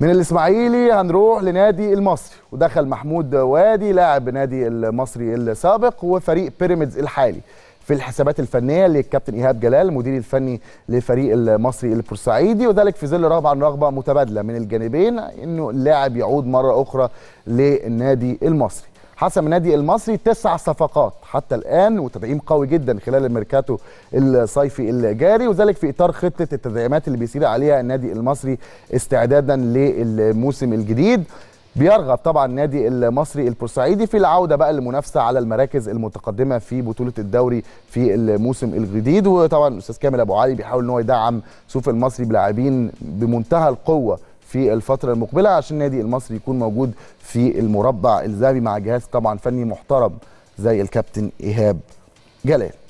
من الاسماعيلي هنروح لنادي المصري ودخل محمود وادي لاعب نادي المصري السابق وفريق بيراميدز الحالي في الحسابات الفنيه للكابتن ايهاب جلال المدير الفني لفريق المصري البورسعيدي وذلك في ظل رغبه عن رغبه متبادله من الجانبين انه اللاعب يعود مره اخرى للنادي المصري حسم النادي المصري تسع صفقات حتى الآن وتدعيم قوي جدا خلال الميركاتو الصيفي الجاري وذلك في إطار خطة التدعيمات اللي بيسير عليها النادي المصري استعدادا للموسم الجديد بيرغب طبعا النادي المصري البورسعيدي في العوده بقى للمنافسه على المراكز المتقدمه في بطوله الدوري في الموسم الجديد وطبعا الاستاذ كامل ابو علي بيحاول ان هو يدعم صوف المصري بلاعبين بمنتهى القوه في الفتره المقبله عشان النادي المصري يكون موجود في المربع الذهبي مع جهاز طبعا فني محترم زي الكابتن ايهاب جلال